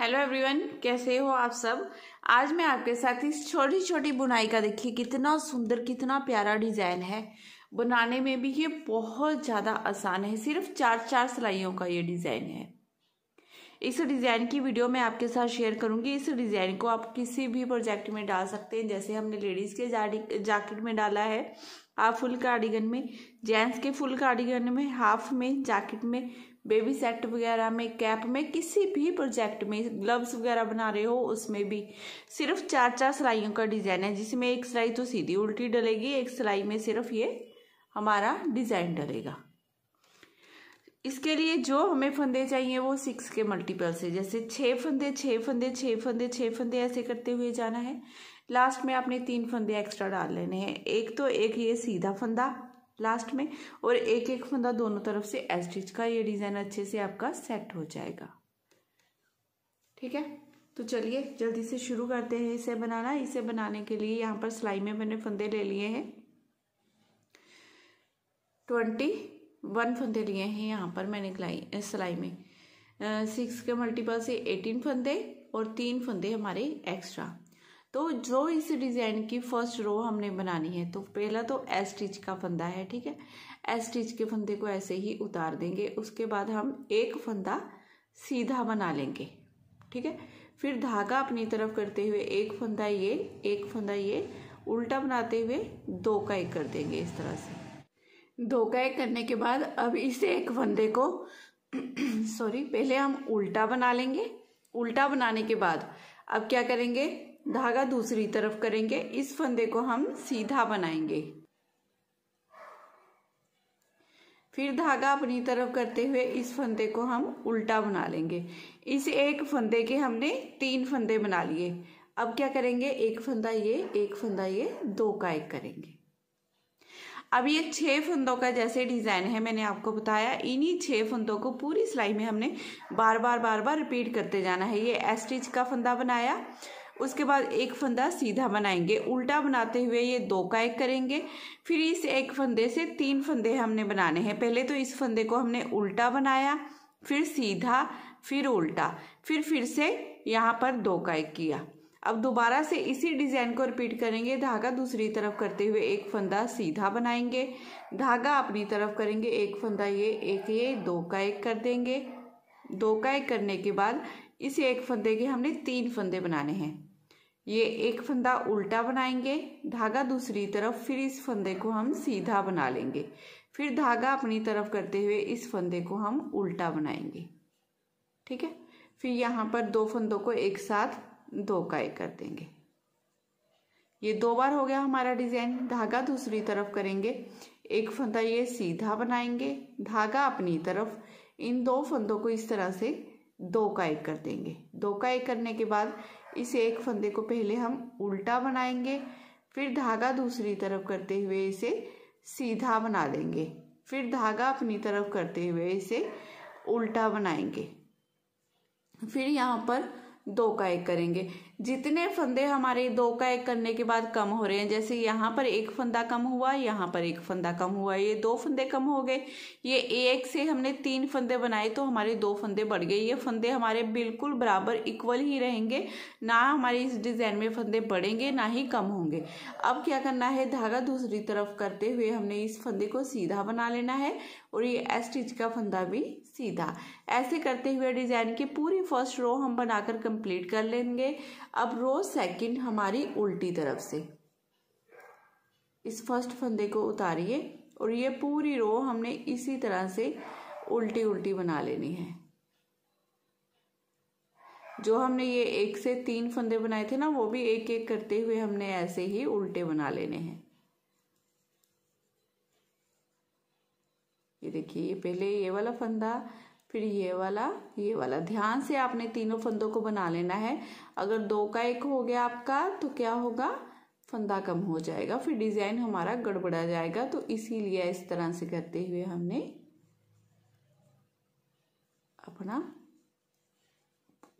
hello everyone कैसे हो आप सब आज मैं आपके साथ इस छोटी छोटी बुनाई का देखिए कितना सुंदर कितना प्यारा डिज़ाइन है बनाने में भी ये बहुत ज़्यादा आसान है सिर्फ चार चार सिलाइयों का ये डिज़ाइन है इस डिज़ाइन की वीडियो मैं आपके साथ शेयर करूंगी इस डिज़ाइन को आप किसी भी प्रोजेक्ट में डाल सकते हैं जैसे हमने लेडीज़ के जैकेट में डाला है हाफ फुल कार्डिगन में जेंट्स के फुल कार्डिगन में हाफ में जैकेट में बेबी सेट वगैरह में कैप में किसी भी प्रोजेक्ट में ग्लव्स वगैरह बना रहे हो उसमें भी सिर्फ चार चार सिलाइयों का डिज़ाइन है जिसमें एक सिलाई तो सीधी उल्टी डलेगी एक सिलाई में सिर्फ ये हमारा डिज़ाइन डलेगा इसके लिए जो हमें फंदे चाहिए वो सिक्स के मल्टीपल से जैसे छः फंदे छः फंदे छः फंदे छः फंदे ऐसे करते हुए जाना है लास्ट में आपने तीन फंदे एक्स्ट्रा डाल लेने हैं एक तो एक ये सीधा फंदा लास्ट में और एक एक फंदा दोनों तरफ से एस्टिच का ये डिज़ाइन अच्छे से आपका सेट हो जाएगा ठीक है तो चलिए जल्दी से शुरू करते हैं इसे बनाना इसे बनाने के लिए यहाँ पर सिलाई में मैंने फंदे ले लिए हैं ट्वेंटी वन फंदे लिए हैं यहाँ पर मैंने कलाई सिलाई में सिक्स के मल्टीपल से एटीन फंदे और तीन फंदे हमारे एक्स्ट्रा तो जो इस डिज़ाइन की फर्स्ट रो हमने बनानी है तो पहला तो एस स्टिच का फंदा है ठीक है एस स्टिच के फंदे को ऐसे ही उतार देंगे उसके बाद हम एक फंदा सीधा बना लेंगे ठीक है फिर धागा अपनी तरफ करते हुए एक फंदा ये एक फंदा ये उल्टा बनाते हुए दो का एक कर देंगे इस तरह से दो का एक करने के बाद अब इस एक फंदे को सॉरी पहले हम उल्टा बना लेंगे उल्टा बनाने के बाद अब क्या करेंगे धागा दूसरी तरफ करेंगे इस फंदे को हम सीधा बनाएंगे फिर धागा अपनी तरफ करते हुए इस फंदे को हम उल्टा बना लेंगे इस एक फंदे के हमने तीन फंदे बना लिए अब क्या करेंगे एक फंदा ये एक फंदा ये दो का एक करेंगे अब ये छह फंदों का जैसे डिज़ाइन है मैंने आपको बताया इन्हीं छह फंदों को पूरी सिलाई में हमने बार बार बार बार रिपीट करते जाना है ये एस्टिच का फंदा बनाया उसके बाद एक फंदा सीधा बनाएंगे उल्टा बनाते हुए ये दो का एक करेंगे फिर इस एक फंदे से तीन फंदे हमने बनाने हैं पहले तो इस फंदे को हमने उल्टा बनाया फिर सीधा फिर उल्टा फिर फिर से यहाँ पर दो का एक किया अब दोबारा से इसी डिज़ाइन को रिपीट करेंगे धागा दूसरी तरफ करते हुए एक फंदा सीधा बनाएंगे धागा अपनी तरफ करेंगे एक फंदा ये एक ये दो का एक कर देंगे दो का एक करने के बाद इस एक फंदे के हमने तीन फंदे बनाने हैं ये एक फंदा उल्टा बनाएंगे धागा दूसरी तरफ फिर इस फंदे को हम सीधा बना लेंगे फिर धागा अपनी तरफ करते हुए इस फंदे को हम उल्टा बनाएंगे ठीक है फिर यहाँ पर दो फंदों को एक साथ दो काय कर देंगे ये दो बार हो गया हमारा डिज़ाइन धागा दूसरी तरफ करेंगे एक फंदा ये सीधा बनाएंगे धागा अपनी तरफ इन दो फंदों को इस तरह से दो का एक कर देंगे दो का एक करने के बाद इस एक फंदे को पहले हम उल्टा बनाएंगे फिर धागा दूसरी तरफ करते हुए इसे सीधा बना देंगे फिर धागा अपनी तरफ करते हुए इसे उल्टा बनाएंगे फिर यहाँ पर दो का एक करेंगे जितने फंदे हमारे दो का एक करने के बाद कम हो रहे हैं जैसे यहाँ पर एक फंदा कम हुआ यहाँ पर एक फंदा कम हुआ ये दो फंदे कम हो गए ये एक से हमने तीन फंदे बनाए तो हमारे दो फंदे बढ़ गए ये फंदे हमारे बिल्कुल बराबर इक्वल ही रहेंगे ना हमारे इस डिज़ाइन में फंदे बढ़ेंगे ना ही कम होंगे अब क्या करना है धागा दूसरी तरफ करते हुए हमने इस फंदे को सीधा बना लेना है और ये एस स्टिच का फंदा भी सीधा ऐसे करते हुए डिज़ाइन की पूरी फर्स्ट रो हम बनाकर कंप्लीट कर लेंगे अब रो सेकंड हमारी उल्टी तरफ से इस फर्स्ट फंदे को उतारिए और ये पूरी रो हमने इसी तरह से उल्टी उल्टी बना लेनी है जो हमने ये एक से तीन फंदे बनाए थे ना वो भी एक एक करते हुए हमने ऐसे ही उल्टे बना लेने हैं ये देखिए पहले ये वाला फंदा फिर ये वाला ये वाला ध्यान से आपने तीनों फंदों को बना लेना है अगर दो का एक हो गया आपका तो क्या होगा फंदा कम हो जाएगा फिर डिज़ाइन हमारा गड़बड़ा जाएगा तो इसीलिए इस तरह से करते हुए हमने अपना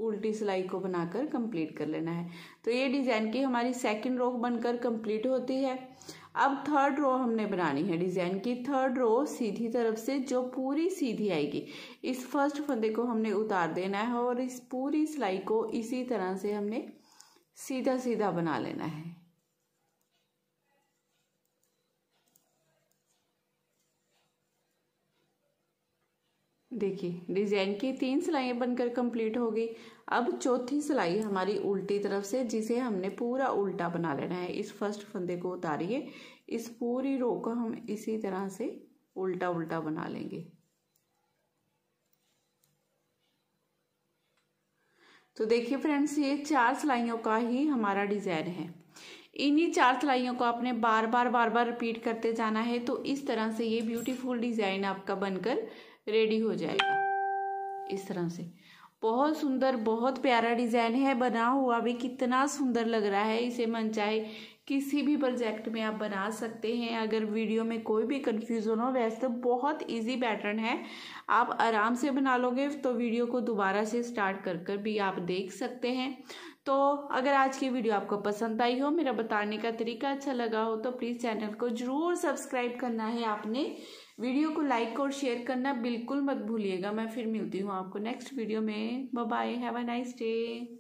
उल्टी सिलाई को बनाकर कंप्लीट कर लेना है तो ये डिज़ाइन की हमारी सेकंड रोक बनकर कंप्लीट होती है अब थर्ड रो हमने बनानी है डिज़ाइन की थर्ड रो सीधी तरफ से जो पूरी सीधी आएगी इस फर्स्ट फंदे को हमने उतार देना है और इस पूरी सिलाई को इसी तरह से हमने सीधा सीधा बना लेना है देखिए डिजाइन की तीन सिलाई बनकर कंप्लीट हो गई अब चौथी सिलाई हमारी उल्टी तरफ से जिसे हमने पूरा उल्टा बना लेना है इस फर्स्ट फंदे को उतारिए इस पूरी रो को हम इसी तरह से उल्टा उल्टा बना लेंगे तो देखिए फ्रेंड्स ये चार सिलाइयों का ही हमारा डिज़ाइन है इन्हीं चार सिलाइयों को आपने बार बार बार बार रिपीट करते जाना है तो इस तरह से ये ब्यूटीफुल डिज़ाइन आपका बनकर रेडी हो जाएगा इस तरह से बहुत सुंदर बहुत प्यारा डिज़ाइन है बना हुआ भी कितना सुंदर लग रहा है इसे मन चाहे किसी भी प्रोजेक्ट में आप बना सकते हैं अगर वीडियो में कोई भी कन्फ्यूज़न हो वैसे तो बहुत इजी पैटर्न है आप आराम से बना लोगे तो वीडियो को दोबारा से स्टार्ट कर कर भी आप देख सकते हैं तो अगर आज की वीडियो आपको पसंद आई हो मेरा बताने का तरीका अच्छा लगा हो तो प्लीज़ चैनल को ज़रूर सब्सक्राइब करना है आपने वीडियो को लाइक और शेयर करना बिल्कुल मत भूलिएगा मैं फिर मिलती हूँ आपको नेक्स्ट वीडियो में bye have a nice day